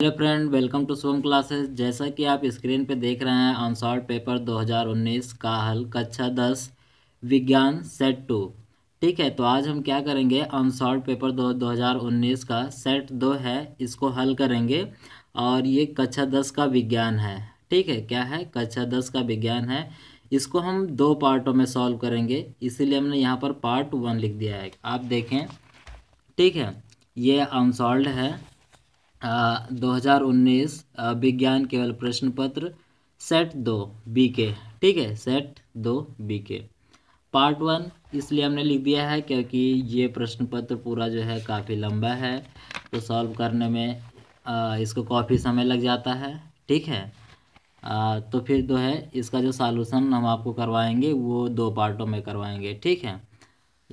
hello friend welcome to Som classes जैसा कि आप स्क्रीन पे देख रहे हैं आंसर्ड पेपर 2019 का हल कक्षा 10 विज्ञान सेट टू ठीक है तो आज हम क्या करेंगे आंसर्ड पेपर दो 2019 का सेट दो है इसको हल करेंगे और ये कक्षा 10 का विज्ञान है ठीक है क्या है कक्षा 10 का विज्ञान है इसको हम दो पार्टों में सॉल्व करेंगे इसीलिए हमने यहाँ पर पार्ट वन लिख दिया है आप देखें ठीक है ये अनसॉल्व है 2019 विज्ञान केवल प्रश्न पत्र सेट दो बी के ठीक है सेट दो बी के पार्ट वन इसलिए हमने लिख दिया है क्योंकि ये प्रश्न पत्र पूरा जो है काफ़ी लंबा है तो सॉल्व करने में आ, इसको काफ़ी समय लग जाता है ठीक है आ, तो फिर जो है इसका जो सॉल्यूशन हम आपको करवाएंगे वो दो पार्टों में करवाएंगे ठीक है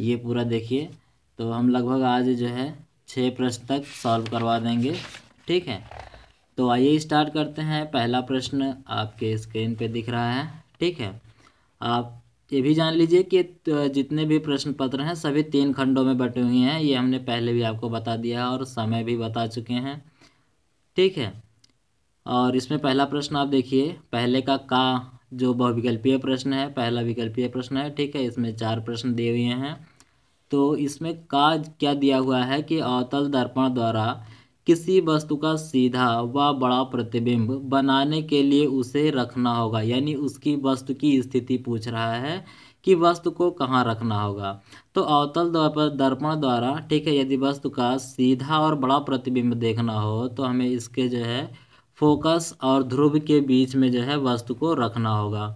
ये पूरा देखिए तो हम लगभग आज जो है छः प्रश्न तक सॉल्व करवा देंगे ठीक है तो आइए स्टार्ट करते हैं पहला प्रश्न आपके स्क्रीन पे दिख रहा है ठीक है आप ये भी जान लीजिए कि जितने भी प्रश्न पत्र हैं सभी तीन खंडों में बटे हुए हैं ये हमने पहले भी आपको बता दिया है और समय भी बता चुके हैं ठीक है और इसमें पहला प्रश्न आप देखिए पहले का का जो बहुविकल्पीय प्रश्न है पहला विकल्पीय प्रश्न है ठीक है इसमें चार प्रश्न दिए हुए हैं तो इसमें का क्या दिया हुआ है कि अवतल दर्पण द्वारा किसी वस्तु का सीधा व बड़ा प्रतिबिंब बनाने के लिए उसे रखना होगा यानी उसकी वस्तु की स्थिति पूछ रहा है कि वस्तु को कहाँ रखना होगा तो अवतल पर दर्पण द्वारा ठीक है यदि वस्तु का सीधा और बड़ा प्रतिबिंब देखना हो तो हमें इसके जो है फोकस और ध्रुव के बीच में जो है वस्तु को रखना होगा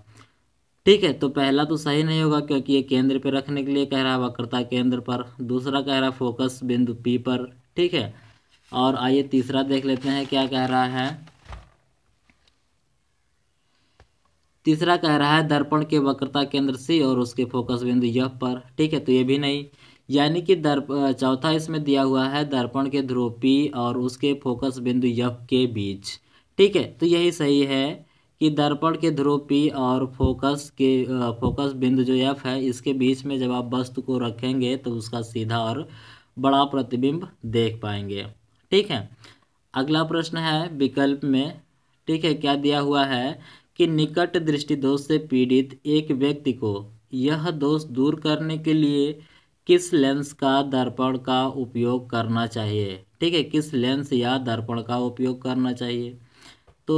ठीक है तो पहला तो सही नहीं होगा क्योंकि ये केंद्र पर रखने के लिए कह रहा है वक्रता केंद्र पर दूसरा कह रहा है फोकस बिंदु पी पर ठीक है और आइए तीसरा देख लेते हैं क्या कह रहा है तीसरा कह रहा है दर्पण के वक्रता केंद्र सी और उसके फोकस बिंदु यह पर ठीक है तो ये भी नहीं यानी कि दर्प चौथा इसमें दिया हुआ है दर्पण के ध्रुव पी और उसके फोकस बिंदु यफ के बीच ठीक है तो यही सही है कि दर्पण के ध्रुव पी और फोकस के फोकस बिंदु जो यफ है इसके बीच में जब आप वस्तु को रखेंगे तो उसका सीधा और बड़ा प्रतिबिंब देख पाएंगे ठीक है अगला प्रश्न है विकल्प में ठीक है क्या दिया हुआ है कि निकट दृष्टि दोष से पीड़ित एक व्यक्ति को यह दोष दूर करने के लिए किस लेंस का दर्पण का उपयोग करना चाहिए ठीक है किस लेंस या दर्पण का उपयोग करना चाहिए तो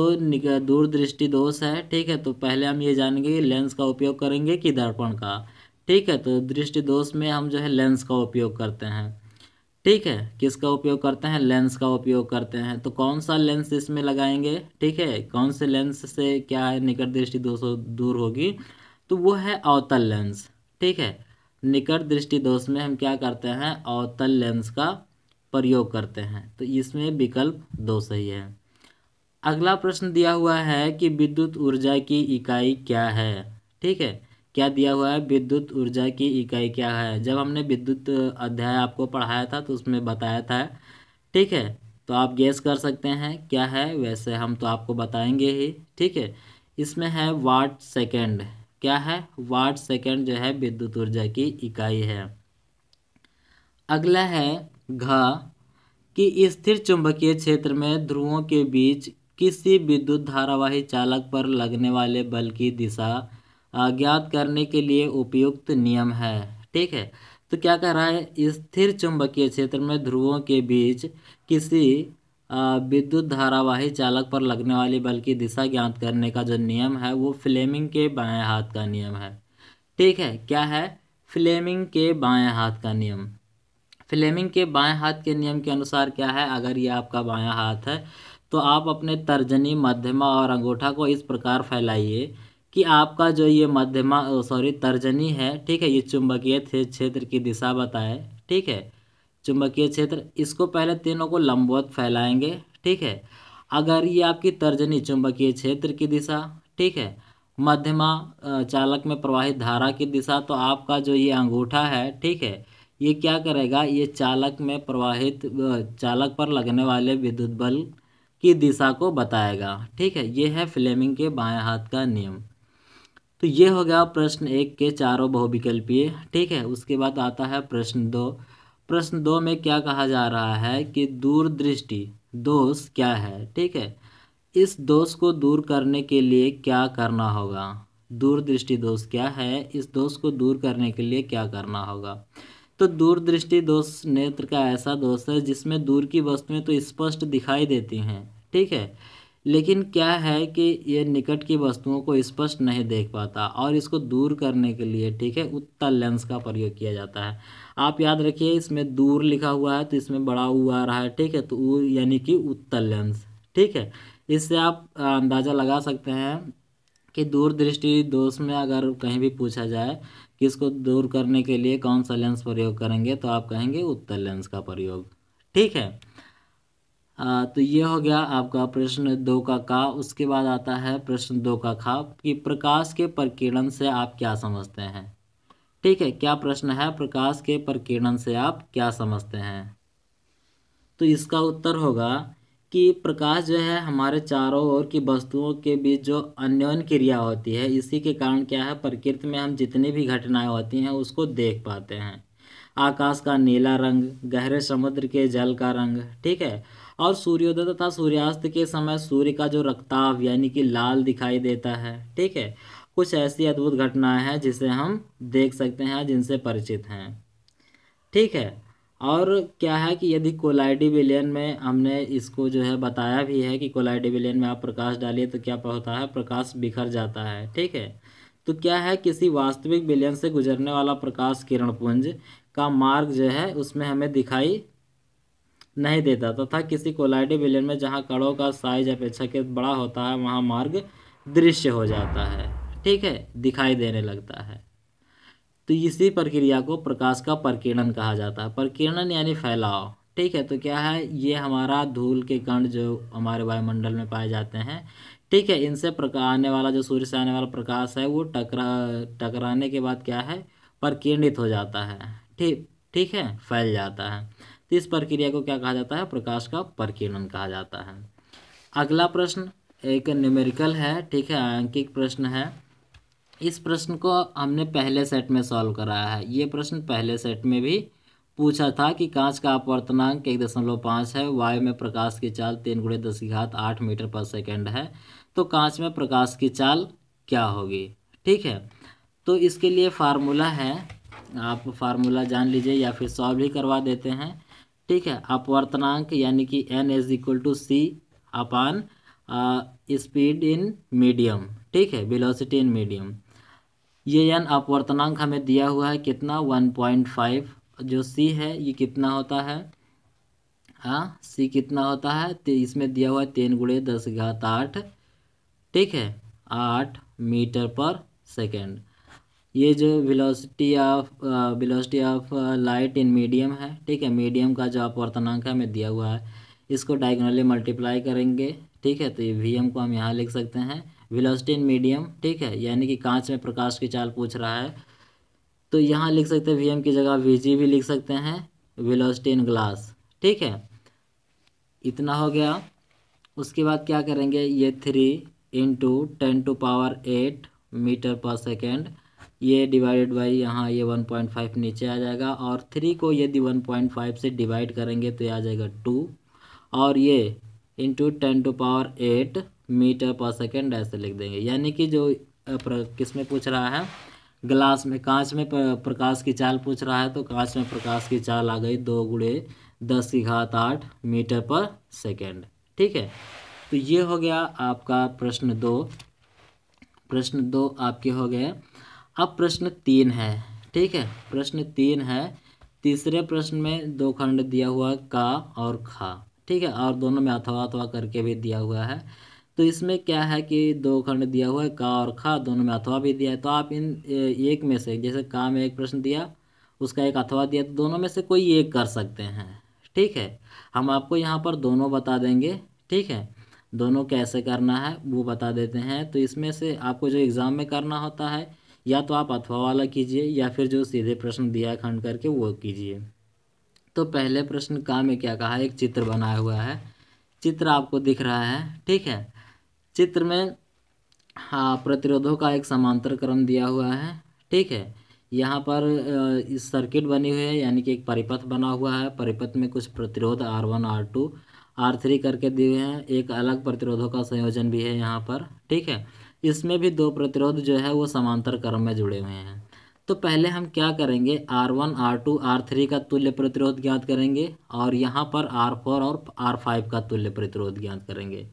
दूरदृष्टि दोष है ठीक है तो पहले हम ये जानेंगे लेंस का उपयोग करेंगे कि दर्पण का ठीक है तो दृष्टि दोष में हम जो है लेंस का उपयोग करते हैं ठीक है किसका उपयोग करते हैं लेंस का उपयोग करते हैं तो कौन सा लेंस इसमें लगाएंगे ठीक है कौन से लेंस से क्या है निकट दृष्टि दोष दूर होगी तो वो है अवतल लेंस ठीक है निकट दृष्टि दोष में हम क्या करते हैं अवतल लेंस का प्रयोग करते हैं तो इसमें विकल्प दो सही है अगला प्रश्न दिया हुआ है कि विद्युत ऊर्जा की इकाई क्या है ठीक है क्या दिया हुआ है विद्युत ऊर्जा की इकाई क्या है जब हमने विद्युत अध्याय आपको पढ़ाया था तो उसमें बताया था ठीक है तो आप गैस कर सकते हैं क्या है वैसे हम तो आपको बताएंगे ही ठीक है इसमें है वाट सेकेंड क्या है वाट सेकेंड जो है विद्युत ऊर्जा की इकाई है अगला है घ कि स्थिर चुंबकीय क्षेत्र में ध्रुवों के बीच किसी विद्युत धारावाही चालक पर लगने वाले बल की दिशा ज्ञात करने के लिए उपयुक्त नियम है ठीक है तो क्या कह रहा है स्थिर चुंबकीय क्षेत्र में ध्रुवों के बीच किसी विद्युत धारावाही चालक पर लगने वाली बल की दिशा ज्ञात करने का जो नियम है वो फ्लेमिंग के बाएं हाथ का नियम है ठीक है क्या है फ्लेमिंग के बाएं हाथ का नियम फ्लेमिंग के बाएं हाथ के नियम के अनुसार क्या है अगर ये आपका बाया हाथ है तो आप अपने तर्जनी मध्यमा और अंगूठा को इस प्रकार फैलाइए कि आपका जो ये मध्यमा सॉरी तर्जनी है ठीक है ये चुंबकीय क्षेत्र की दिशा बताए ठीक है चुंबकीय क्षेत्र इसको पहले तीनों को लंबवत फैलाएंगे ठीक है अगर ये आपकी तर्जनी चुंबकीय क्षेत्र की दिशा ठीक है मध्यमा चालक में प्रवाहित धारा की दिशा तो आपका जो ये अंगूठा है ठीक है ये क्या करेगा ये चालक में प्रवाहित चालक पर लगने वाले विद्युत बल की दिशा को बताएगा ठीक है ये है फ्लेमिंग के बाएं हाथ का नियम तो ये हो गया प्रश्न एक के चारों बहुविकल्पीय ठीक है उसके बाद आता है प्रश्न दो प्रश्न दो में क्या कहा जा रहा है कि दूरदृष्टि दोष क्या है ठीक है इस दोष को दूर करने के लिए क्या करना होगा दूरदृष्टि दोष क्या है इस दोष को दूर करने के लिए क्या करना होगा तो दूरदृष्टि दोष नेत्र का ऐसा दोष है जिसमें दूर की वस्तुएं तो स्पष्ट दिखाई देती हैं ठीक है लेकिन क्या है कि ये निकट की वस्तुओं को स्पष्ट नहीं देख पाता और इसको दूर करने के लिए ठीक है उत्तल लेंस का प्रयोग किया जाता है आप याद रखिए इसमें दूर लिखा हुआ है तो इसमें बड़ा ऊ आ रहा है ठीक है तो ऊ यानी कि उत्तल लेंस ठीक है इससे आप अंदाज़ा लगा सकते हैं कि दूरदृष्टि दोष में अगर कहीं भी पूछा जाए कि इसको दूर करने के लिए कौन सा लेंस प्रयोग करेंगे तो आप कहेंगे उत्तल लेंस का प्रयोग ठीक है तो ये हो गया आपका प्रश्न दो का का उसके बाद आता है प्रश्न दो का खा कि प्रकाश के प्रकीर्णन से आप क्या समझते हैं ठीक है क्या प्रश्न है प्रकाश के प्रकीर्णन से आप क्या समझते हैं तो इसका उत्तर होगा कि प्रकाश जो है हमारे चारों ओर की वस्तुओं के बीच जो अन्योन क्रिया होती है इसी के कारण क्या है प्रकृति में हम जितनी भी घटनाएं होती हैं उसको देख पाते हैं आकाश का नीला रंग गहरे समुद्र के जल का रंग ठीक है और सूर्योदय तथा सूर्यास्त के समय सूर्य का जो रक्ताव यानी कि लाल दिखाई देता है ठीक है कुछ ऐसी अद्भुत घटनाएं हैं जिसे हम देख सकते हैं जिनसे परिचित हैं ठीक है और क्या है कि यदि कोलाइडी विलियन में हमने इसको जो है बताया भी है कि कोलाइडी विलियन में आप प्रकाश डालिए तो क्या होता है प्रकाश बिखर जाता है ठीक है तो क्या है किसी वास्तविक विलियन से गुजरने वाला प्रकाश किरणपुंज का मार्ग जो है उसमें हमें दिखाई नहीं देता तथा तो किसी कोलाइडी विलयन में जहाँ कणों का साइज अपेक्षाकृत बड़ा होता है वहाँ मार्ग दृश्य हो जाता है ठीक है दिखाई देने लगता है तो इसी प्रक्रिया को प्रकाश का प्रकीर्णन कहा जाता है प्रकीर्णन यानी फैलाव ठीक है तो क्या है ये हमारा धूल के कण जो हमारे वायुमंडल में पाए जाते हैं ठीक है इनसे प्रका आने वाला जो सूर्य से आने वाला प्रकाश है वो टकरा टकराने के बाद क्या है प्रकीर्णित हो जाता है ठीक ठीक है फैल जाता है इस प्रक्रिया को क्या कहा जाता है प्रकाश का प्रकीर्णन कहा जाता है अगला प्रश्न एक न्यूमेरिकल है ठीक है आंकिक प्रश्न है इस प्रश्न को हमने पहले सेट में सॉल्व कराया है ये प्रश्न पहले सेट में भी पूछा था कि कांच का अपवर्तनांक एक दशमलव पाँच है वायु में प्रकाश की चाल तीन गुड़े दस की घात आठ मीटर पर सेकंड है तो कांच में प्रकाश की चाल क्या होगी ठीक है तो इसके लिए फार्मूला है आप फार्मूला जान लीजिए या फिर सॉल्व भी करवा देते हैं ठीक है अपवर्तनांक यानी कि n is equal to c upon speed in medium ठीक है वेलोसिटी इन मीडियम ये एन अपवर्तनांक हमें दिया हुआ है कितना वन पॉइंट फाइव जो सी है ये कितना होता है हाँ सी कितना होता है तो इसमें दिया हुआ है तीन गुड़े दस घात आठ ठीक है आठ मीटर पर सेकेंड ये जो velocity of velocity of light in medium है ठीक है मीडियम का जो अपवर्तनांक है हमें दिया हुआ है इसको डायगोनली मल्टीप्लाई करेंगे ठीक है तो ये वी एम को हम यहाँ लिख सकते हैं वेलोसिटी इन मीडियम ठीक है यानी कि कांच में प्रकाश की चाल पूछ रहा है तो यहाँ लिख सकते हैं वी एम की जगह वी जी भी लिख सकते हैं वेलोसिटी इन ग्लास ठीक है इतना हो गया उसके बाद क्या करेंगे ये three into ten to power eight metre per second ये डिवाइडेड बाई यहाँ ये वन पॉइंट फाइव नीचे आ जाएगा और थ्री को यदि वन पॉइंट फाइव से डिवाइड करेंगे तो ये आ जाएगा टू और ये into ten to power eight metre per second ऐसे लिख देंगे यानी कि जो किस में पूछ रहा है ग्लास में कांच में प्रकाश की चाल पूछ रहा है तो कांच में प्रकाश की चाल आ गई दो गुड़े दस की घात आठ मीटर पर सेकेंड ठीक है तो ये हो गया आपका प्रश्न दो प्रश्न दो आपके हो गए अब प्रश्न तीन है ठीक है प्रश्न तीन है तीसरे प्रश्न में दो खंड दिया हुआ का और खा ठीक है और दोनों में अथवा अथवा करके भी दिया हुआ है तो इसमें क्या है कि दो खंड दिया हुआ है का और खा दोनों में अथवा भी दिया है तो आप इन एक में से जैसे का में एक प्रश्न दिया उसका एक अथवा दिया तो दोनों में से कोई एक कर सकते हैं ठीक है हम आपको यहाँ पर दोनों बता देंगे ठीक है दोनों कैसे करना है वो बता देते हैं तो इसमें से आपको जो एग्ज़ाम में करना होता है या तो आप अथवा वाला कीजिए या फिर जो सीधे प्रश्न दिया खंड करके वो कीजिए तो पहले प्रश्न का में क्या कहा एक चित्र बनाया हुआ है चित्र आपको दिख रहा है ठीक है चित्र में हाँ प्रतिरोधों का एक समांतर क्रम दिया हुआ है ठीक है यहाँ पर इस सर्किट बनी हुई है यानी कि एक परिपथ बना हुआ है परिपथ में कुछ प्रतिरोध R one R two R three करके दिए हैं एक अलग प्रतिरोधों का संयोजन भी है यहाँ पर ठीक है इसमें भी दो प्रतिरोध जो है वो समांतर क्रम में जुड़े हुए हैं तो पहले हम क्या करेंगे R one R two R three का तुल्य प्रतिरोध ज्ञात करेंगे और यहाँ पर आर फोर और आर फाइव का तुल्य प्रतिरोध ज्ञात करेंगे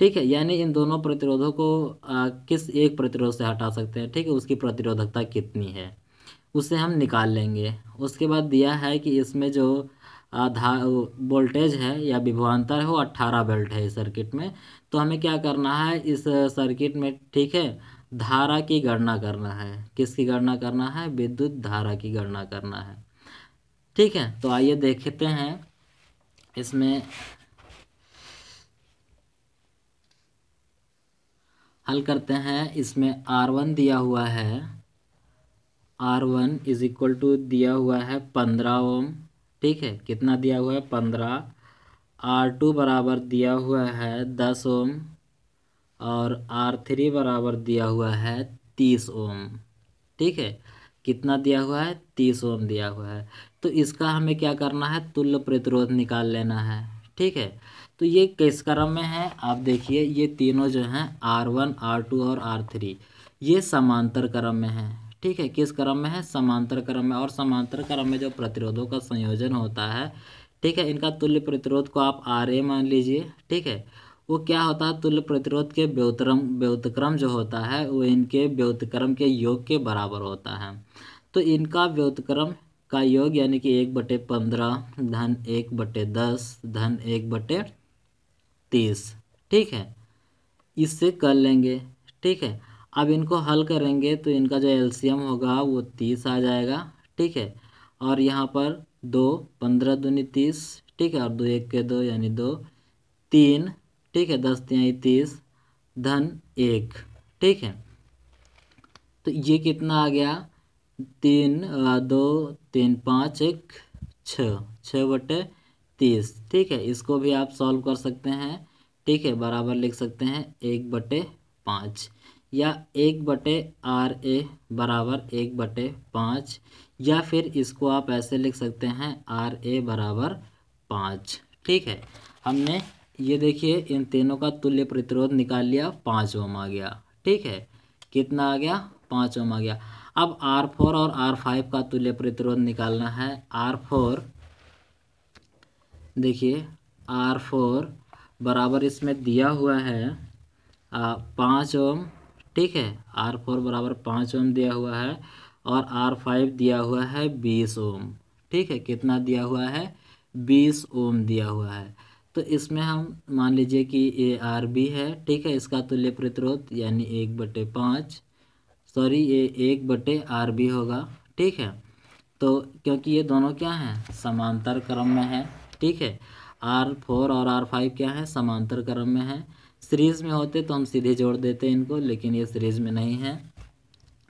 ठीक है यानी इन दोनों प्रतिरोधों को आ, किस एक प्रतिरोध से हटा सकते हैं ठीक है उसकी प्रतिरोधकता कितनी है उसे हम निकाल लेंगे उसके बाद दिया है कि इसमें जो आधा वोल्टेज है या विभवान्तर है वो अट्ठारह बेल्ट है इस सर्किट में तो हमें क्या करना है इस सर्किट में ठीक है धारा की गणना करना है किसकी गणना करना है विद्युत धारा की गणना करना है ठीक है तो आइए देखते हैं इसमें हल करते हैं इसमें आर वन दिया हुआ है R one is equal to दिया हुआ है पंद्रह ओम ठीक है कितना दिया हुआ है पंद्रह आर टू बराबर दिया हुआ है दस ओम और आर थ्री बराबर दिया हुआ है तीस ओम ठीक है कितना दिया हुआ है तीस ओम दिया हुआ है तो इसका हमें क्या करना है तुल्य प्रतिरोध निकाल लेना है ठीक है तो ये किस क्रम में है आप देखिए ये तीनों जो हैं आर वन आर टू और आर थ्री ये समांतर क्रम में है ठीक है किस क्रम में है समांतर क्रम में और समांतर क्रम में जो प्रतिरोधों का संयोजन होता है ठीक है इनका तुल्य प्रतिरोध को आप आर ए मान लीजिए ठीक है वो क्या होता है तुल्य प्रतिरोध के व्योतक्रम व्योतक्रम जो होता है वो इनके व्योतक्रम के योग के बराबर होता है तो इनका व्योतक्रम का योग यानी कि एक बटे पंद्रह धन एक बटे दस धन एक बटे तीस ठीक है इससे कर लेंगे ठीक है अब इनको हल करेंगे तो इनका जो एलसीएम होगा वो तीस आ जाएगा ठीक है और यहाँ पर दो पंद्रह दूनी तीस ठीक है और दो एक के दो यानी दो तीन ठीक है दस त्याई तीस धन एक ठीक है तो ये कितना आ गया तीन दो तीन पाँच एक छ छ बटे तीस ठीक है इसको भी आप सॉल्व कर सकते हैं ठीक है बराबर लिख सकते हैं एक बटे पाँच या एक बटे आर ए बराबर एक बटे पाँच या फिर इसको आप ऐसे लिख सकते हैं आर ए बराबर पाँच ठीक है हमने ये देखिए इन तीनों का तुल्य प्रतिरोध निकाल लिया पाँच ओम आ गया ठीक है कितना आ गया पाँच ओम आ गया अब आर फोर और आर फाइव का तुल्य प्रतिरोध निकालना है आर फोर देखिए आर फोर बराबर इसमें दिया हुआ है पाँच ओम ठीक है आर फोर बराबर पाँच ओम दिया हुआ है और आर फाइव दिया हुआ है बीस ओम ठीक है कितना दिया हुआ है बीस ओम दिया हुआ है तो इसमें हम मान लीजिए कि ए आर बी है ठीक है इसका तुल्य प्रतिरोध यानी एक बटे पाँच सॉरी ये एक बटे आर बी होगा ठीक है तो क्योंकि ये दोनों क्या हैं समांतर क्रम में है ठीक है आर फोर और आर फाइव क्या है समांतर क्रम में है सीरीज में होते तो हम सीधे जोड़ देते इनको लेकिन ये सीरीज में नहीं है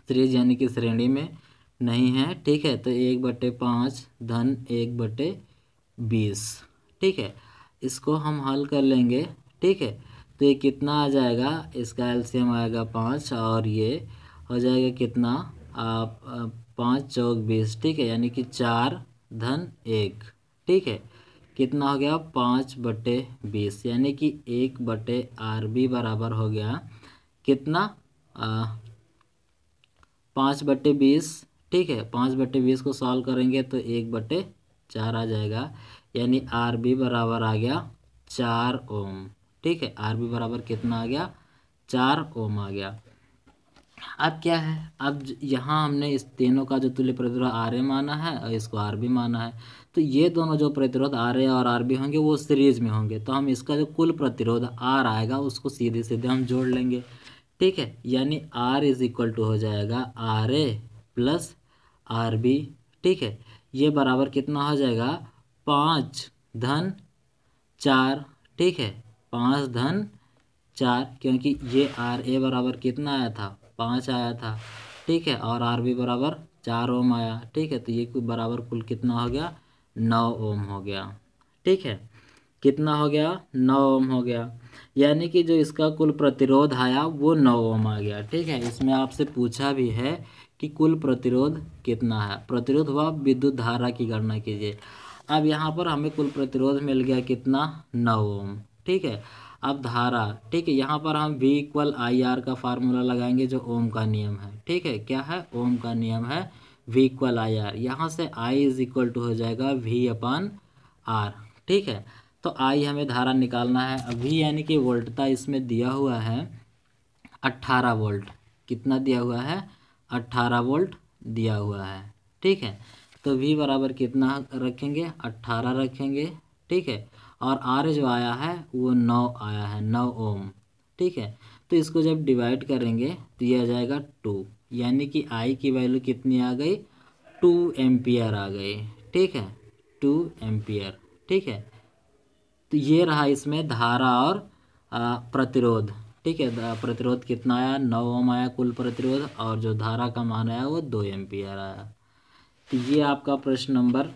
सीरीज यानी कि श्रेणी में नहीं है ठीक है तो एक बटे पाँच धन एक बटे बीस ठीक है इसको हम हल कर लेंगे ठीक है तो ये कितना आ जाएगा इसका एम आएगा पाँच और ये हो जाएगा कितना आप पाँच चौक बीस ठीक है यानी कि चार धन एक ठीक है कितना हो गया पाँच बटे बीस यानी कि एक बटे आर बी बराबर हो गया कितना पाँच बटे बीस ठीक है पाँच बटे बीस को सॉल्व करेंगे तो एक बटे चार आ जाएगा यानी आर बी बराबर आ गया चार ओम ठीक है आर बी बराबर कितना आ गया चार ओम आ गया अब क्या है अब यहाँ हमने इस तीनों का जो तुल्य प्रतिरोध आर ए माना है और इसको आर बी माना है तो ये दोनों जो प्रतिरोध आर ए और आर बी होंगे वो सीरीज में होंगे तो हम इसका जो कुल प्रतिरोध आर आएगा उसको सीधे सीधे हम जोड़ लेंगे ठीक है यानी आर इज इक्वल टू हो जाएगा R A plus R B ठीक है ये बराबर कितना हो जाएगा पाँच धन चार ठीक है पाँच धन चार क्योंकि ये आर ए बराबर कितना आया था पाँच आया था ठीक है और आर बी बराबर चार ओम आया ठीक है तो ये बराबर कुल कितना हो गया नौ ओम हो गया ठीक है कितना हो गया नौ ओम हो गया यानी कि जो इसका कुल प्रतिरोध आया वो नौ ओम आ गया ठीक है इसमें आपसे पूछा भी है कि कुल प्रतिरोध कितना है प्रतिरोध हुआ विद्युत धारा की गणना कीजिए अब यहाँ पर हमें कुल प्रतिरोध मिल गया कितना नौ ओम ठीक है अब धारा ठीक है यहाँ पर हम V इक्वल आई आर का फार्मूला लगाएंगे जो ओम का नियम है ठीक है क्या है ओम का नियम है वी इक्वल आई आर यहाँ से आई इज इक्वल टू हो जाएगा वी अपन आर ठीक है तो आई हमें धारा निकालना है अभी यानी कि वोल्टता इसमें दिया हुआ है अट्ठारह वोल्ट कितना दिया हुआ है अट्ठारह वोल्ट दिया हुआ है ठीक है तो वी बराबर कितना रखेंगे अट्ठारह रखेंगे ठीक है और आर जो आया है वो नौ आया है नौ ओम ठीक है तो इसको जब डिवाइड करेंगे तो यह आ जाएगा टू यानी कि आई की वैल्यू कितनी आ गई टू एम्पियर आ गई ठीक है टू एम्पियर ठीक है तो ये रहा इसमें धारा और प्रतिरोध ठीक है प्रतिरोध कितना आया नौ ओम आया कुल प्रतिरोध और जो धारा का मान आया वो दो एम्पियर आया तो ये आपका प्रश्न नंबर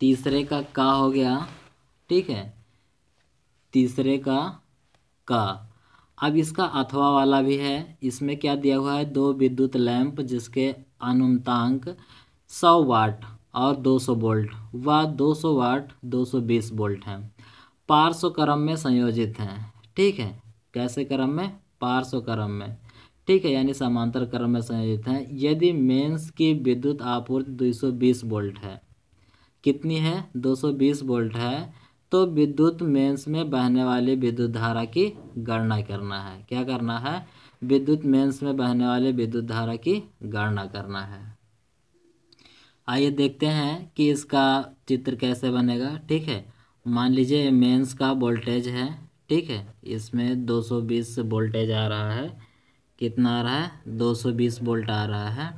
तीसरे का का हो गया ठीक है तीसरे का का अब इसका अथवा वाला भी है इसमें क्या दिया हुआ है दो विद्युत लैंप जिसके अनुमतांक सौ वाट और 200 वोल्ट व 200 वाट 220 वोल्ट हैं पार्श्व क्रम में संयोजित हैं ठीक है कैसे क्रम में पार्श्व क्रम में ठीक है यानी समांतर क्रम में संयोजित हैं यदि मेंस की विद्युत आपूर्ति 220 वोल्ट है कितनी है 220 वोल्ट है तो विद्युत मेंस में बहने वाली विद्युत धारा की गणना करना है क्या करना है विद्युत मेंस में बहने वाले विद्युत धारा की गणना करना है आइए देखते हैं कि इसका चित्र कैसे बनेगा ठीक है मान लीजिए मेंस का वोल्टेज है ठीक है इसमें 220 वोल्टेज आ रहा है कितना आ रहा है 220 वोल्ट आ रहा है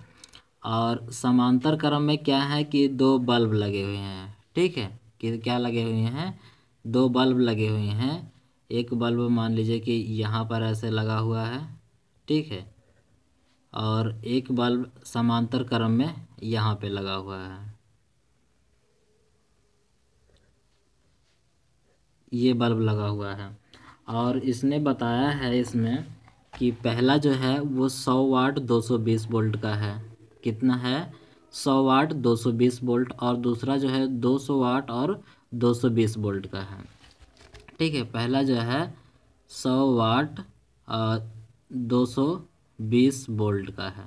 और समांतर क्रम में क्या है कि दो बल्ब लगे हुए हैं ठीक है क्या लगे हुए हैं दो बल्ब लगे हुए हैं एक बल्ब मान लीजिए कि यहाँ पर ऐसे लगा हुआ है ठीक है और एक बल्ब समांतर क्रम में यहाँ पे लगा हुआ है ये बल्ब लगा हुआ है और इसने बताया है इसमें कि पहला जो है वो सौ वाट दो सौ बीस वोल्ट का है कितना है सौ वाट दो सौ बीस बोल्ट और दूसरा जो है दो सौ वाट और दो सौ बीस बोल्ट का है ठीक है पहला जो है सौ वाट दो सौ बीस बोल्ट का है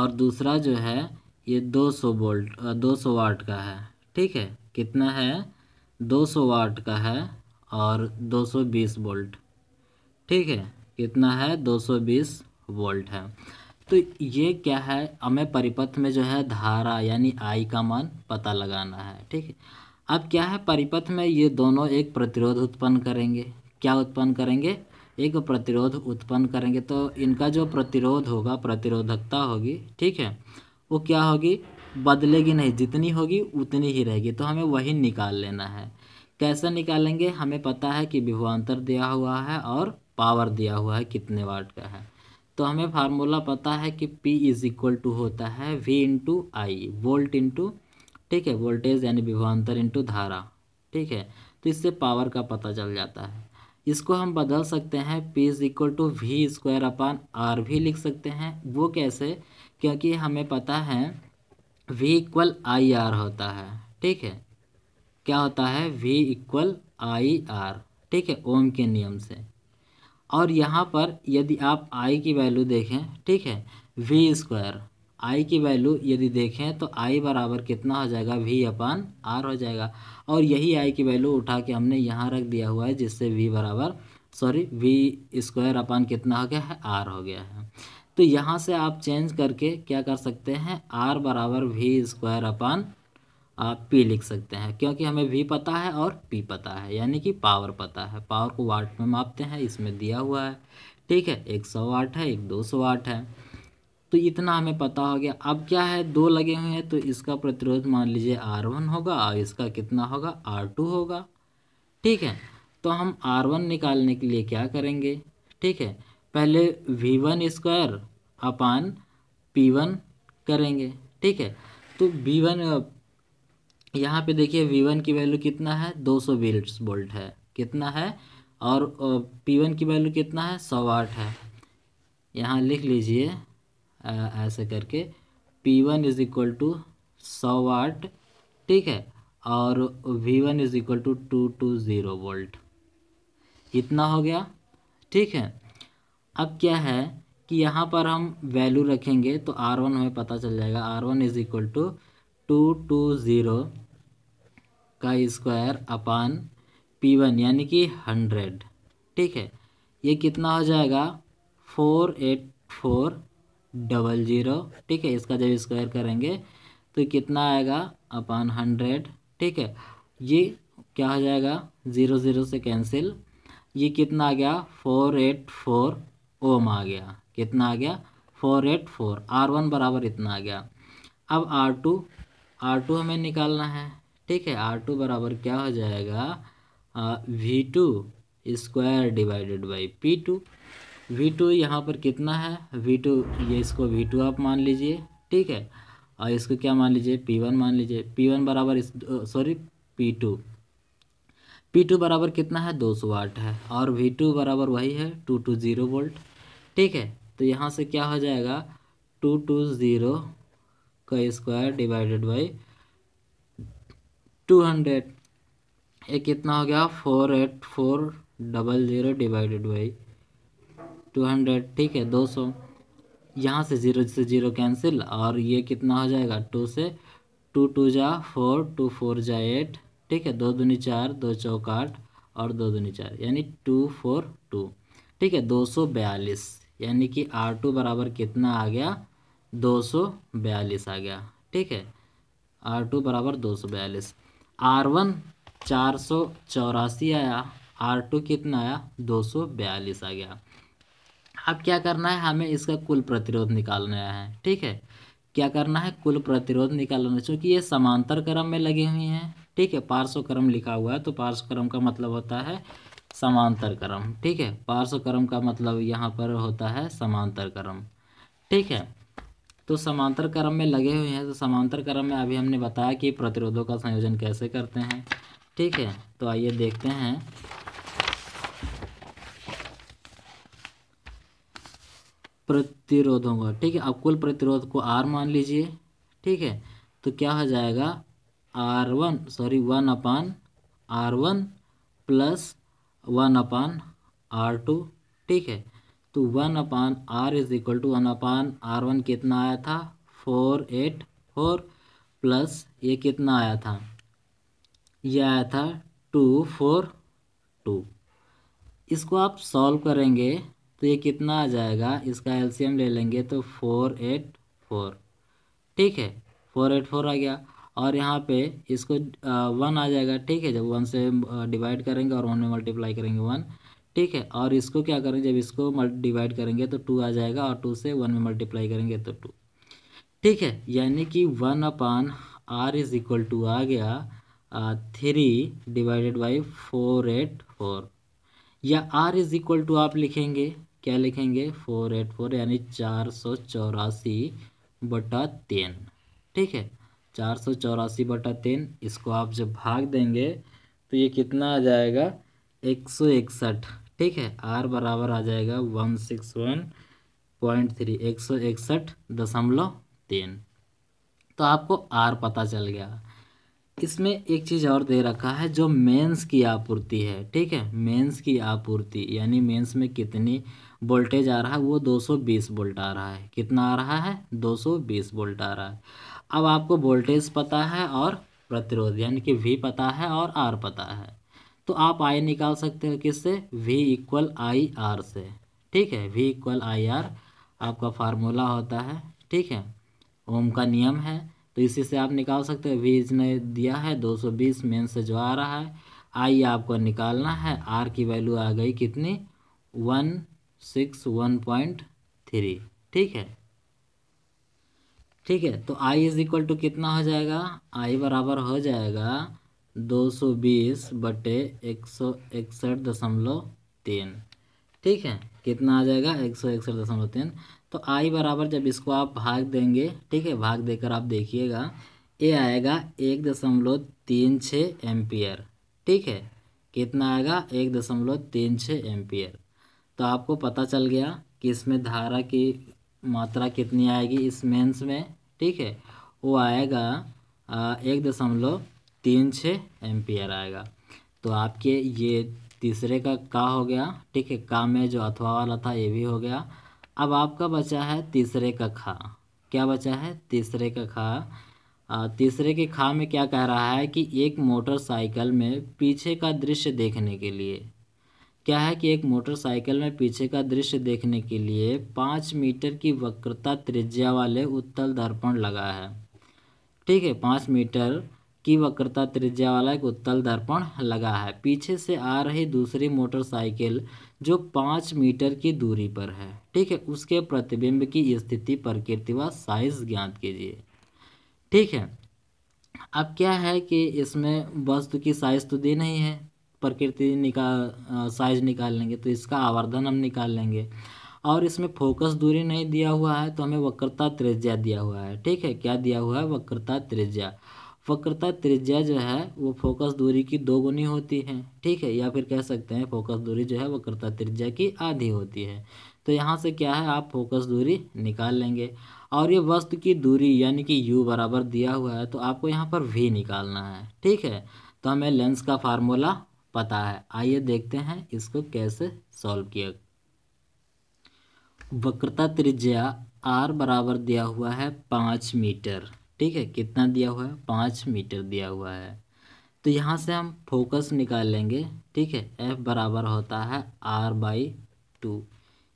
और दूसरा जो है ये दो सौ बोल्ट दो सौ वाट का है ठीक है कितना है दो सौ वाट का है और दो सौ बीस बोल्ट ठीक है कितना है दो सौ बीस वोल्ट है तो ये क्या है हमें परिपथ में जो है धारा यानी आई का मान पता लगाना है ठीक है अब क्या है परिपथ में ये दोनों एक प्रतिरोध उत्पन्न करेंगे क्या उत्पन्न करेंगे एक प्रतिरोध उत्पन्न करेंगे तो इनका जो प्रतिरोध होगा प्रतिरोधकता होगी ठीक है वो क्या होगी बदलेगी नहीं जितनी होगी उतनी ही रहेगी तो हमें वही निकाल लेना है कैसे निकालेंगे हमें पता है कि विभवांतर दिया हुआ है और पावर दिया हुआ है कितने वाट का है तो हमें फार्मूला पता है कि P इज इक्वल टू होता है V into I volt into ठीक है वोल्टेज यानी विभवान्तर इंटू धारा ठीक है तो इससे पावर का पता चल जाता है इसको हम बदल सकते हैं P is equal to V square upon R भी लिख सकते हैं वो कैसे क्योंकि हमें पता है V इक्वल आई आर होता है ठीक है क्या होता है V इक्वल आई आर ठीक है ओम के नियम से और यहाँ पर यदि आप आई की वैल्यू देखें ठीक है वी स्क्वायर आई की वैल्यू यदि देखें तो आई बराबर कितना हो जाएगा वी अपान आर हो जाएगा और यही आई की वैल्यू उठा के हमने यहाँ रख दिया हुआ है जिससे वी बराबर सॉरी वी स्क्वायर अपान कितना हो गया है आर हो गया है तो यहाँ से आप चेंज करके क्या कर सकते हैं आर बराबर वी स्क्वायर अपान आप पी लिख सकते हैं क्योंकि हमें वी पता है और पी पता है यानी कि पावर पता है पावर को वाट में मापते हैं इसमें दिया हुआ है ठीक है एक सौ वाट है एक दो सौ वाट है तो इतना हमें पता हो गया अब क्या है दो लगे हुए हैं तो इसका प्रतिरोध मान लीजिए आर वन होगा और इसका कितना होगा आर टू होगा ठीक है तो हम आर वन निकालने के लिए क्या करेंगे ठीक है पहले V one square upon P one करेंगे ठीक है तो वी वन यहाँ पे देखिए वी वन की वैल्यू कितना है दो सौ बोल्ट है कितना है और पी वन की वैल्यू कितना है सौ आठ है यहाँ लिख लीजिए ऐसे करके P one is equal to सौ आठ ठीक है और V one is equal to two two zero volt इतना हो गया ठीक है अब क्या है कि यहाँ पर हम वैल्यू रखेंगे तो आर वन हमें पता चल जाएगा R one is equal to two two zero का स्क्वायर अपान पी वन यानी कि हंड्रेड ठीक है ये कितना हो जाएगा four eight four double zero ठीक है इसका जब स्क्वायर करेंगे तो कितना आएगा अपान हंड्रेड ठीक है ये क्या हो जाएगा ज़ीरो ज़ीरो से कैंसिल ये कितना आ गया फोर एट फोर ओम आ गया कितना आ गया four eight four R one बराबर इतना आ गया अब आर टू आर टू हमें निकालना है ठीक है आर टू बराबर क्या हो जाएगा V two square divided by P two V two यहाँ पर कितना है वी टू ये इसको वी टू आप मान लीजिए ठीक है और इसको क्या मान लीजिए पी वन मान लीजिए पी वन बराबर इस sorry P two P two बराबर कितना है दो सौ वाट है और वी टू बराबर वही है टू टू ज़ीरो वोल्ट ठीक है तो यहाँ से क्या हो जाएगा टू टू ज़ीरो का square divided by two hundred ये कितना हो गया four eight four double zero divided by two hundred ठीक है दो सौ यहाँ से ज़ीरो से ज़ीरो कैंसिल और ये कितना हो जाएगा टू से टू टू जा फोर टू फोर जा एट ठीक है दो दूनी चार दो चौक आठ और दो दूनी चार यानी टू फोर टू ठीक है दो सौ बयालीस यानी कि आर टू बराबर कितना आ गया दो सौ बयालीस आ गया ठीक है आर टू बराबर दो सौ बयालीस आर वन चार सौ चौरासी आया आर टू कितना आया दो सौ बयालीस आ गया अब क्या करना है हमें इसका कुल प्रतिरोध निकालना है ठीक है क्या करना है कुल प्रतिरोध निकालना है चूँकि ये समांतर क्रम में लगे हुए हैं ठीक है पार्श्व क्रम लिखा हुआ है तो पार्श्व क्रम का मतलब होता है समांतर क्रम ठीक है पार्श्व क्रम का मतलब यहाँ पर होता है समांतर क्रम ठीक है तो समांतर क्रम में लगे हुए हैं तो समांतर क्रम में अभी हमने बताया कि प्रतिरोधों का संयोजन कैसे करते हैं ठीक है तो आइए देखते हैं प्रतिरोधों का ठीक है अब कुल प्रतिरोध को आर मान लीजिए ठीक है तो क्या हो जाएगा R one sorry one upon R one plus one upon R two ठीक है तो one upon R is equal to one upon R one कितना आया था फोर एट फोर प्लस ये कितना आया था ये आया था टू फोर टू इसको आप सॉल्व करेंगे तो ये कितना आ जाएगा इसका एलसीएम ले लेंगे तो फोर एट फोर ठीक है फोर एट फोर आ गया और यहाँ पे इसको वन आ जाएगा ठीक है जब वन से डिवाइड करेंगे और वन में मल्टीप्लाई करेंगे वन ठीक है और इसको क्या करें जब इसको डिवाइड करेंगे तो टू आ जाएगा और टू से वन में मल्टीप्लाई करेंगे तो टू ठीक है यानी कि one upon R is equal to आ गया three divided by four eight four या आर इज इक्वल टू आप लिखेंगे क्या लिखेंगे फोर एट फोर यानी चार सौ चौरासी बटा तीन ठीक है चार सौ चौरासी बटा तीन इसको आप जब भाग देंगे तो ये कितना आ जाएगा एक सौ इकसठ ठीक है आर बराबर आ जाएगा one six one point three एक सौ इकसठ दशमलव तीन तो आपको आर पता चल गया इसमें एक चीज़ और दे रखा है जो मेंस की आपूर्ति है ठीक है मेंस की आपूर्ति यानी मेंस में कितनी वोल्टेज आ रहा है वो 220 वोल्ट आ रहा है कितना आ रहा है 220 वोल्ट आ रहा है अब आपको वोल्टेज पता है और प्रतिरोध यानी कि वी पता है और आर पता है तो आप आई निकाल सकते हो किससे वी इक्वल आई आर से ठीक है वी इक्वल आई आर आपका फार्मूला होता है ठीक है ओम का नियम है तो इसी से आप निकाल सकते हो वी इसने दिया है 220 मेन से जो आ रहा है आई आपको निकालना है आर की वैल्यू आ गई कितनी one six one point three ठीक है ठीक है तो आई इज इक्वल टू कितना हो जाएगा आई बराबर हो जाएगा दो सौ बीस बटे एक सौ इकसठ दशमलव तीन ठीक है कितना आ जाएगा एक सौ इकसठ दशमलव तीन तो आई बराबर जब इसको आप भाग देंगे ठीक है भाग देकर आप देखिएगा ये आएगा एक दशमलव तीन छः एम्पियर ठीक है कितना आएगा एक दशमलव तीन छः एम्पियर तो आपको पता चल गया कि इसमें धारा की मात्रा कितनी आएगी इस मेंस में ठीक है वो आएगा एक दशमलव तीन छः एम्पियर आएगा तो आपके ये तीसरे का का हो गया ठीक है का में जो अथवा वाला था ये भी हो गया अब आपका बचा है तीसरे का खा क्या बचा है तीसरे का खा तीसरे के खा में क्या कह रहा है कि एक मोटरसाइकिल में पीछे का दृश्य देखने के लिए क्या है कि एक मोटरसाइकिल में पीछे का दृश्य देखने के लिए पाँच मीटर की वक्रता त्रिज्या वाले उत्तल दर्पण लगा है ठीक है पाँच मीटर की वक्रता त्रिज्या वाला एक उत्तल दर्पण लगा है पीछे से आ रही दूसरी मोटरसाइकिल जो पाँच मीटर की दूरी पर है ठीक है उसके प्रतिबिंब की स्थिति प्रकृति व साइज ज्ञात कीजिए ठीक है अब क्या है कि इसमें वस्तु की साइज तो दी नहीं है प्रकृति निकाल साइज निकाल लेंगे तो इसका आवर्धन हम निकाल लेंगे और इसमें फोकस दूरी नहीं दिया हुआ है तो हमें वक्रता त्रिज्या दिया हुआ है ठीक है क्या दिया हुआ है वक्रता त्रिज्या वक्रता त्रिज्या जो है वो फोकस दूरी की दो गुनी होती है ठीक है या फिर कह सकते हैं फोकस दूरी जो है वक्रता त्रिज्या की आधी होती है तो यहाँ से क्या है आप फोकस दूरी निकाल लेंगे और ये वस्तु की दूरी यानी कि u बराबर दिया हुआ है तो आपको यहाँ पर v निकालना है ठीक है तो हमें लेंस का फार्मूला पता है आइए देखते हैं इसको कैसे सॉल्व किया वक्रता त्रिज्या r बराबर दिया हुआ है पाँच मीटर ठीक है कितना दिया हुआ है पाँच मीटर दिया हुआ है तो यहाँ से हम फोकस निकाल लेंगे ठीक है एफ बराबर होता है आर बाई टू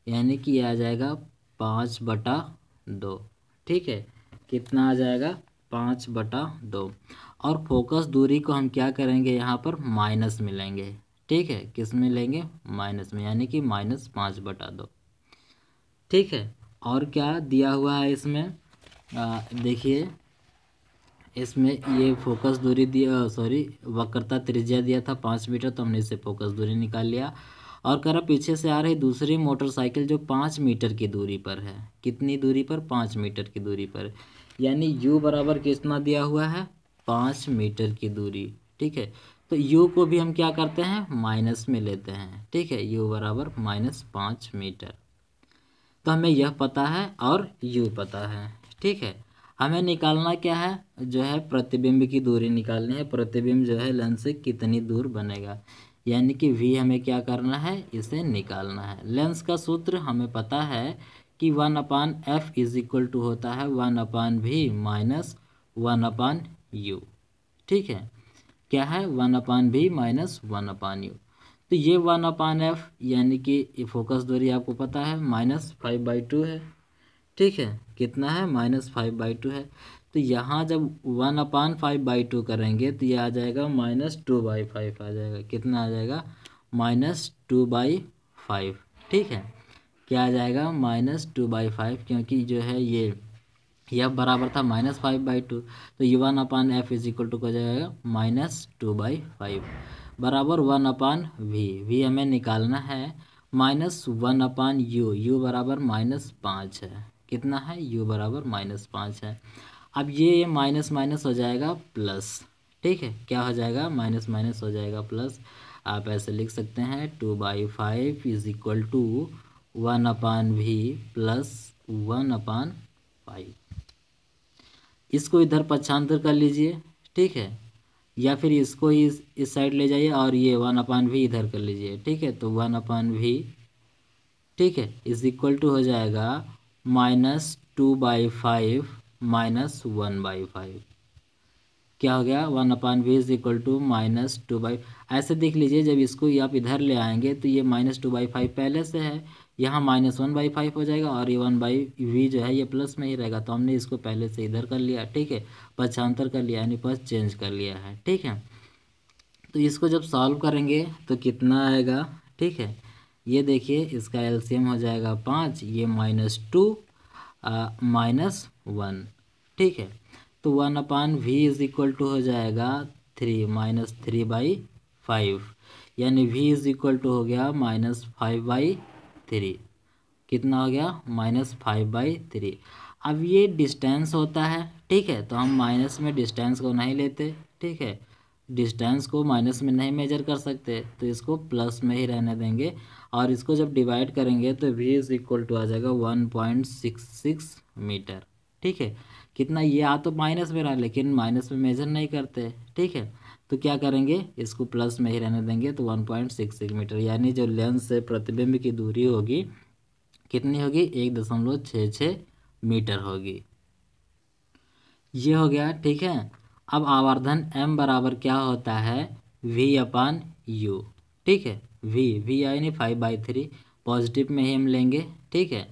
यानी कि आ जाएगा पाँच बटा दो ठीक है कितना आ जाएगा पाँच बटा दो और फोकस दूरी को हम क्या करेंगे यहाँ पर माइनस में लेंगे ठीक है किस में लेंगे माइनस में यानी कि माइनस पाँच बटा दो ठीक है और क्या दिया हुआ है इसमें देखिए इसमें ये फोकस दूरी दिया सॉरी वक्रता त्रिज्या दिया था पाँच मीटर तो हमने इससे फोकस दूरी निकाल लिया और करा पीछे से आ रही दूसरी मोटरसाइकिल जो पाँच मीटर की दूरी पर है कितनी दूरी पर पाँच मीटर की दूरी पर यानी यू बराबर कितना दिया हुआ है पाँच मीटर की दूरी ठीक है तो यू को भी हम क्या करते हैं माइनस में लेते हैं ठीक है यू बराबर माइनस पाँच मीटर तो हमें यह पता है और यू पता है ठीक है हमें निकालना क्या है जो है प्रतिबिंब की दूरी निकालनी है प्रतिबिंब जो है लेंस से कितनी दूर बनेगा यानी कि वी हमें क्या करना है इसे निकालना है लेंस का सूत्र हमें पता है कि one upon F is equal to होता है one upon V minus one upon U ठीक है क्या है one upon V minus one upon U तो ये वन अपान एफ यानी कि फोकस दूरी आपको पता है माइनस फाइव बाई टू है ठीक है कितना है माइनस फाइव बाई टू है तो यहाँ जब one upon five by two करेंगे तो ये आ जाएगा माइनस टू बाई फाइव आ जाएगा कितना आ जाएगा माइनस टू बाई फाइव ठीक है क्या आ जाएगा माइनस टू बाई फाइव क्योंकि जो है ये यह बराबर था माइनस फाइव बाई टू तो ये one upon F is equal to हो जाएगा माइनस टू बाई फाइव बराबर वन अपान वी वी हमें निकालना है minus one upon U U बराबर माइनस पाँच है कितना है यू बराबर माइनस पाँच है अब ये ये माइनस माइनस हो जाएगा प्लस ठीक है क्या हो जाएगा माइनस माइनस हो जाएगा प्लस आप ऐसे लिख सकते हैं two by five is equal to one upon V plus one upon five इसको इधर पक्षांतर कर लीजिए ठीक है या फिर इसको इस इस साइड ले जाइए और ये वन अपान भी इधर कर लीजिए ठीक है तो वन अपान भी ठीक है इज इक्वल टू हो जाएगा minus two by five minus one by five क्या हो गया one upon V is equal to minus two by ऐसे देख लीजिए जब इसको ये आप इधर ले आएंगे तो ये माइनस टू बाई फाइव पहले से है यहाँ माइनस वन बाई फाइव हो जाएगा और ये वन बाई वी जो है ये प्लस में ही रहेगा तो हमने इसको पहले से इधर कर लिया ठीक है पक्षांतर कर लिया यानी पक्ष चेंज कर लिया है ठीक है तो इसको जब सॉल्व करेंगे तो कितना आएगा ठीक है ये देखिए इसका एलसीएम हो जाएगा पाँच ये माइनस टू माइनस वन ठीक है तो one upon V is equal to हो जाएगा three minus three by five यानी वी इज़ इक्वल टू हो गया माइनस फाइव बाई थ्री कितना हो गया माइनस फाइव बाई थ्री अब ये डिस्टेंस होता है ठीक है तो हम माइनस में डिस्टेंस को नहीं लेते ठीक है डिस्टेंस को माइनस में नहीं मेजर कर सकते तो इसको प्लस में ही रहने देंगे और इसको जब डिवाइड करेंगे तो वी इज इक्वल टू आ जाएगा one point six six meter ठीक है कितना ये आ तो माइनस में रहा लेकिन माइनस में मेजर नहीं करते ठीक है तो क्या करेंगे इसको प्लस में ही रहने देंगे तो one point six six meter यानी जो लेंस से प्रतिबिंब की दूरी होगी कितनी होगी एक दशमलव छः छः मीटर होगी ये हो गया ठीक है अब आवर्धन एम बराबर क्या होता है वी अपान यू ठीक है वी वी आई नहीं फाइव बाई थ्री पॉजिटिव में ही हम लेंगे ठीक है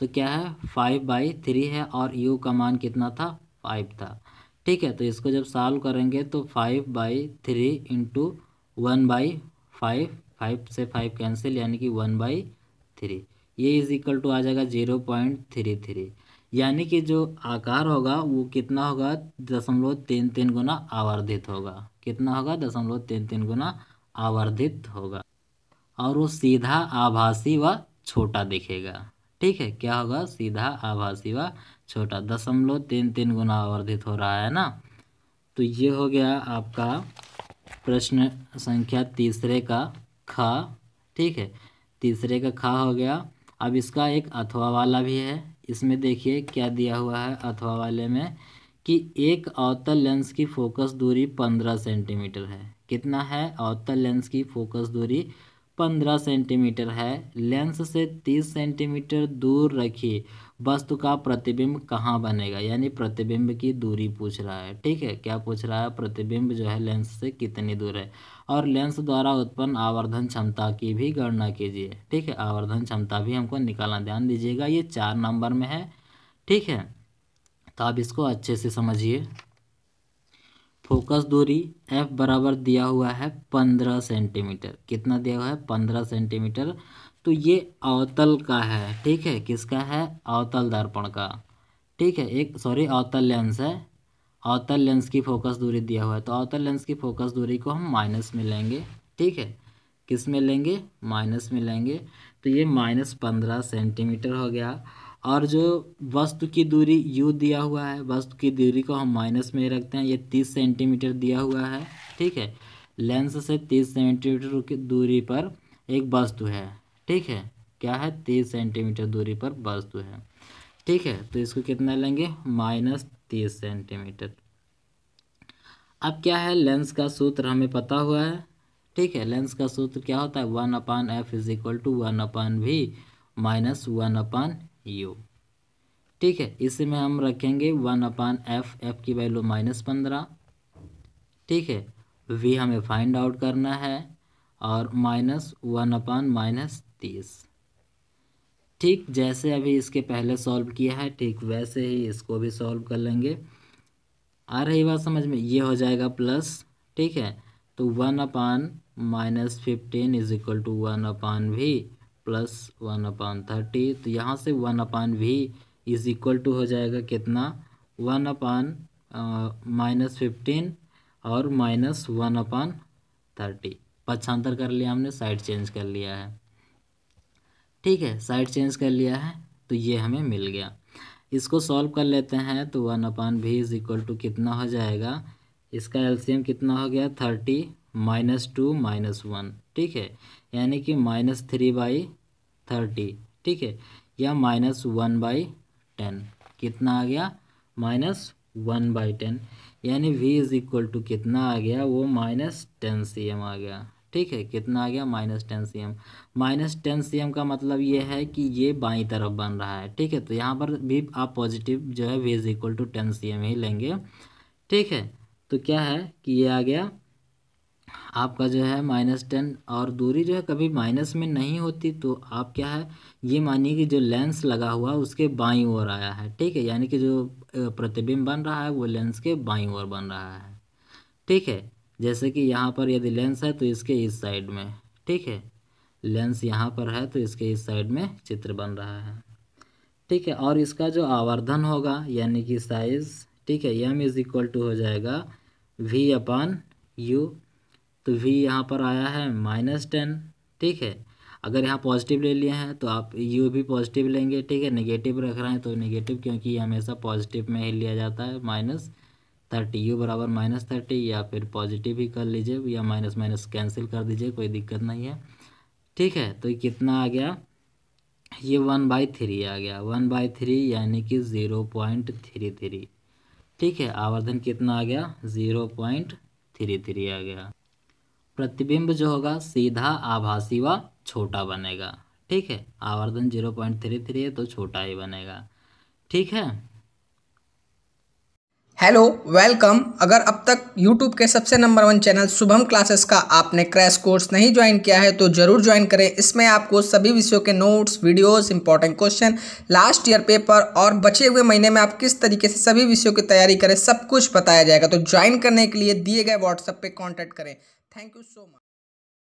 तो क्या है फाइव बाई थ्री है और यू का मान कितना था फाइव था ठीक है तो इसको जब सॉल्व करेंगे तो five by three into one by five five से फाइव कैंसिल यानी कि वन बाई थ्री ये इज इक्वल टू आ जाएगा जीरो पॉइंट थ्री थ्री यानी कि जो आकार होगा वो कितना होगा दशमलव तीन तीन गुना आवर्धित होगा कितना होगा दशमलव तीन तीन गुना आवर्धित होगा और वो सीधा आभासी व छोटा दिखेगा ठीक है क्या होगा सीधा आभासी व छोटा दशमलव तीन तीन गुना आवर्धित हो रहा है ना तो ये हो गया आपका प्रश्न संख्या तीसरे का खा ठीक है तीसरे का खा हो गया अब इसका एक अथवा वाला भी है इसमें देखिए क्या दिया हुआ है अथवा वाले में कि एक अवतल लेंस की फोकस दूरी पंद्रह सेंटीमीटर है कितना है अवतल लेंस की फोकस दूरी पंद्रह सेंटीमीटर है लेंस से तीस सेंटीमीटर दूर रखिए वस्तु का प्रतिबिंब कहाँ बनेगा यानी प्रतिबिंब की दूरी पूछ रहा है ठीक है क्या पूछ रहा है प्रतिबिंब जो है लेंस से कितनी दूर है और लेंस द्वारा उत्पन्न आवर्धन क्षमता की भी गणना कीजिए ठीक है आवर्धन क्षमता भी हमको निकालना ध्यान दीजिएगा ये चार नंबर में है ठीक है तो आप इसको अच्छे से समझिए फोकस दूरी एफ बराबर दिया हुआ है पंद्रह सेंटीमीटर कितना दिया हुआ है पंद्रह सेंटीमीटर तो ये अवतल का है ठीक है किसका है अवतल दर्पण का ठीक है एक सॉरी अवतल लेंस है अवतल लेंस की फोकस दूरी दिया हुआ है तो अवतल लेंस की फोकस दूरी को हम माइनस में लेंगे ठीक है किस में लेंगे माइनस में लेंगे तो ये माइनस पंद्रह सेंटीमीटर हो गया और जो वस्तु की दूरी यू दिया हुआ है वस्तु की दूरी को हम माइनस में रखते हैं ये तीस सेंटीमीटर दिया हुआ है ठीक है लेंस से तीस सेंटीमीटर की दूरी पर एक वस्तु है ठीक है क्या है तीस सेंटीमीटर दूरी पर वस्तु है ठीक है तो इसको कितना लेंगे माइनस तीस सेंटीमीटर अब क्या है लेंस का सूत्र हमें पता हुआ है ठीक है लेंस का सूत्र क्या होता है one upon F is equal to one upon V minus one upon U ठीक है इसी में हम रखेंगे वन अपान एफ एफ की वैल्यू माइनस पंद्रह ठीक है वी हमें फाइंड आउट करना है और माइनस वन अपान माइनस तीस ठीक जैसे अभी इसके पहले सॉल्व किया है ठीक वैसे ही इसको भी सॉल्व कर लेंगे आ रही बात समझ में ये हो जाएगा प्लस ठीक है तो one upon minus fifteen is equal to one upon V plus one upon thirty तो यहाँ से one upon V is equal to हो जाएगा कितना वन अपान माइनस फिफ्टीन और माइनस वन अपान थर्टी पक्षांतर कर लिया हमने साइड चेंज कर लिया है ठीक है साइड चेंज कर लिया है तो ये हमें मिल गया इसको सॉल्व कर लेते हैं तो वन अपान भी इज इक्वल टू कितना हो जाएगा इसका एलसीएम कितना हो गया thirty minus two minus one ठीक है यानी कि माइनस थ्री बाई थर्टी ठीक है या माइनस वन बाई टेन कितना आ गया माइनस वन बाई टेन यानी वी इज इक्वल टू कितना आ गया वो माइनस टेन सी एम आ गया ठीक है कितना आ गया minus ten C M minus ten C M का मतलब ये है कि ये बाई तरफ बन रहा है ठीक है तो यहाँ पर भी आप पॉजिटिव जो है V is equal to ten C M ही लेंगे ठीक है तो क्या है कि ये आ गया आपका जो है माइनस टेन और दूरी जो है कभी माइनस में नहीं होती तो आप क्या है ये मानिए कि जो लेंस लगा हुआ उसके बाई ओर आया है ठीक है यानी कि जो प्रतिबिंब बन रहा है वो लेंस के बाई ओर बन रहा है ठीक है जैसे कि यहाँ पर यदि लेंस है तो इसके इस साइड में ठीक है लेंस यहाँ पर है तो इसके इस साइड में चित्र बन रहा है ठीक है और इसका जो आवर्धन होगा यानी कि साइज़ ठीक है एम इज़ इक्वल टू हो जाएगा वी अपान यू तो वी यहाँ पर आया है माइनस टेन ठीक है अगर यहाँ पॉजिटिव ले लिए हैं तो आप यू भी पॉजिटिव लेंगे ठीक है नेगेटिव रख रहे हैं तो नेगेटिव क्योंकि ये हमेशा पॉजिटिव में ही लिया जाता है माइनस थर्टी यू बराबर माइनस थर्टी या फिर पॉजिटिव ही कर लीजिए या माइनस माइनस कैंसिल कर दीजिए कोई दिक्कत नहीं है ठीक है तो कितना आ गया ये वन बाई थ्री आ गया वन बाई थ्री यानी कि ज़ीरो पॉइंट थ्री थ्री ठीक है आवर्धन कितना आ गया ज़ीरो पॉइंट थ्री थ्री आ गया प्रतिबिंब जो होगा सीधा आभासी व छोटा बनेगा ठीक है आवर्धन जीरो पॉइंट थ्री थ्री है तो छोटा ही बनेगा ठीक है हेलो वेलकम अगर अब तक यूट्यूब के सबसे number one channel Shubham classes का आपने क्रैश कोर्स नहीं ज्वाइन किया है तो जरूर ज्वाइन करें इसमें आपको सभी विषयों के notes videos important question last year paper और बचे हुए महीने में आप किस तरीके से सभी विषयों की तैयारी करें सब कुछ बताया जाएगा तो ज्वाइन करने के लिए दिए गए व्हाट्सएप पर कॉन्टैक्ट करें থ্যাংক ইউ সো মাচ